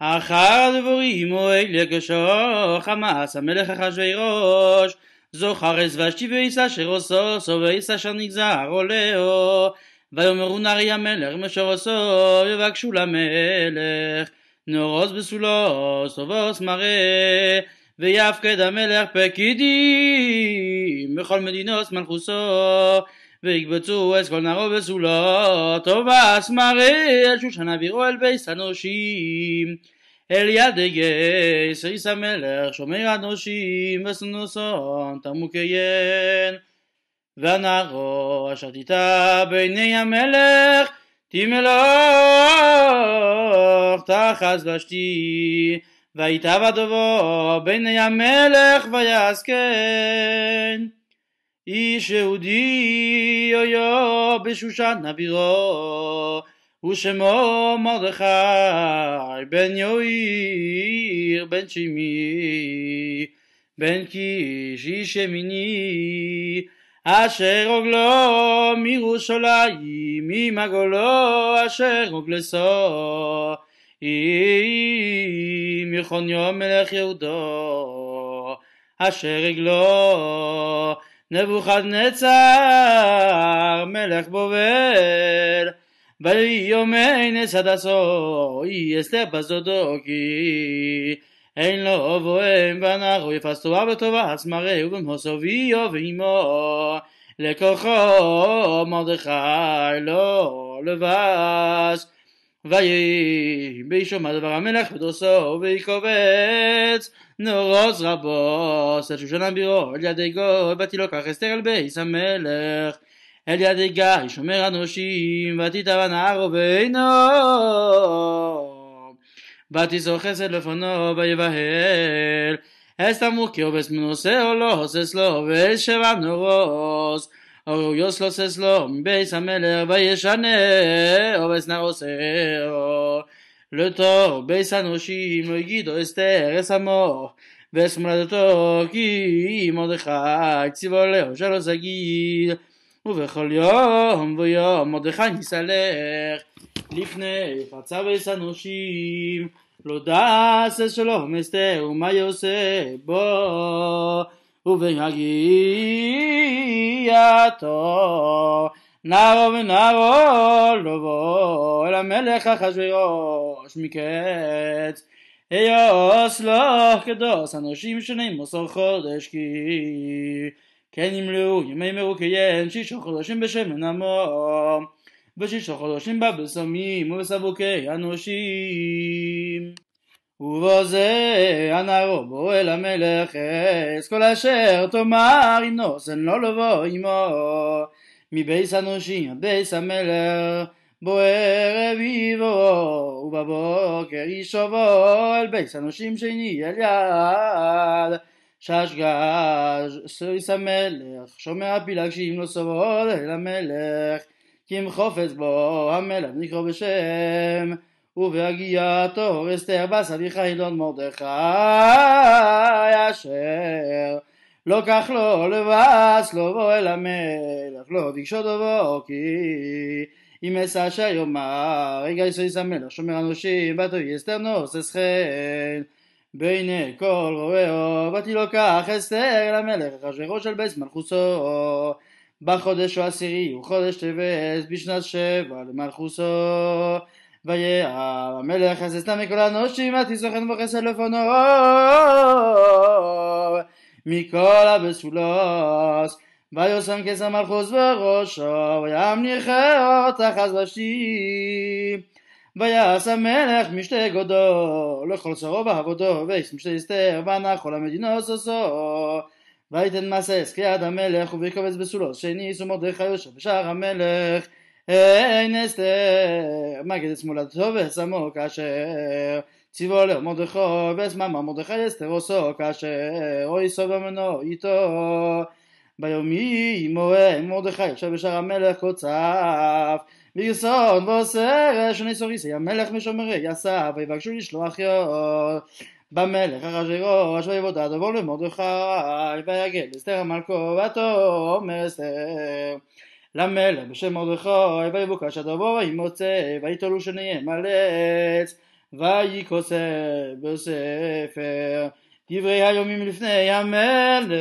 אחר הדבורים אוהל יקשוך המאס המלך ראש זוכר עז ושתי ועיסה אשר עושו סו ועיסה אשר נגזר עולהו ויאמרו נרי המלך משור עושו יבקשו למלך נורוס בסולו סובוס מראה ויפקד המלך פקידים בכל מדינות מלכוסו ויקבצו אס כל נערו וסולו, טובס מראה אל שושן אבירו אל בייס אנושים. אל ידי גייס ריס המלך שומר אנושים וסנוסון תמוקיין. והנערו אשר תיטה בעיני המלך תמלוך תחז ושתי ויטב הדובו בעיני המלך ויעז כן. איש יהודי יויו בשושן נבירו ושמו מרדכי בן יויר בן שימי בן קיש איש ימיני אשר עוגלו מירושלים ממגולו אשר עוגלסו עם יחוניו מלך יהודו אשר עגלו נבוכדנצר מלך בובל ויומי עד עשור יסתר פסודו כי אין לו ובוהם ואנחנו יפס תורה וטובה עצמרי ובמוסו ויו ואימו לכוחו מרדכי לא לבש ויהי בישומע דבר המלך ודוסו ויקובץ נורוס רבו עשר שושן אבירו אל ידי גוי ותילוקח אסתר אל בייס המלך אל ידי גיא שומר אנושים ותתאבן ערבינו ותישא חסד לפונו ויבהל אסתמוך כי עובס מנוסה או לא עושה סלו ושבע נורוס או יוס לא סס לא, בייס המלך וישנה, אובס נא עושה, לטור, בייס הנושים, לא יגידו אסתר, אס המור, ואס מולדתו, כי מודחי, ציבו לאו שלו סגיל, ובכל יום ויום מודחי ניסלך, לפני פרצה בייס הנושים, לא דעס אסתר, ומה יעושה בו, ובהגיעתו נערו ונערו לבוא אל המלך אחשוורוש מקץ. היוס לו קדוש אנשים שנים עשר חודש כי כן ימלאו ימי מרוקיין שישה חודשים בשמן עמו ושישה חודשים בבשמים ובסבוקי אנושים ובו זה הנערו בו אל המלך אס כל אשר תאמר אינוסן לא לבוא עמו מבייס אנושים עד בייס המלך בוער אביבו ובבוקר ישובו אל בייס אנושים שני אל יד ששגש סריס המלך שומע פילגשים לא סובו אל המלך כי אם חופץ בו המלך נקרא בשם ובהגיעתו אסתר בס אביך אילון מרדכי אשר לא כך לו לא לבס לא בוא אל המלך לא תקשור דבו כי אם אשא אשר יאמר רגע יסויס המלך שומר אנושים בתו אסתר נוסס חן בעיני כל רואהו לא כך אסתר אל המלך אחשוורוש אל בית מלכוסו בחודש העשירי ובחודש טבת בשנת שבע למלכוסו ואי אהב המלך אססתם מכל האנושים עטי סוכן וחסל לפונו מכל הבסולוס ואי עושם קסם על חוס וראשו ואי עמניחה אותך עזבשים ואי עשם מלך משטי גודו לכל שרובה עבודו ויש משטי אסתר וענך כל המדינות עשו ואי תן מסס כי יד המלך ובי קבץ בסולוס שייניס ומרדך יושב שר המלך אין אסתר מה מגד את טוב ושמו כאשר ציבו לו מרדכו ושממה מרדכי אסתר עושו כאשר אוי סובה מנו איתו ביומי מורה מרדכי יושב בשער המלך קוצף ויסון ועושה שוני סוריסי המלך משומרי יסף ויבקשו לשלוח יוד במלך אחשירו אחשורוש ויבודה דבור למרדכי ויגד אסתר המלכו ותאמר אסתר למלך בשם עודכו, ויבוקש עד עבור אי מוצא, ואי תולו שנהיה מלץ, ואי קוסר בספר, גברי היומים לפני המלך.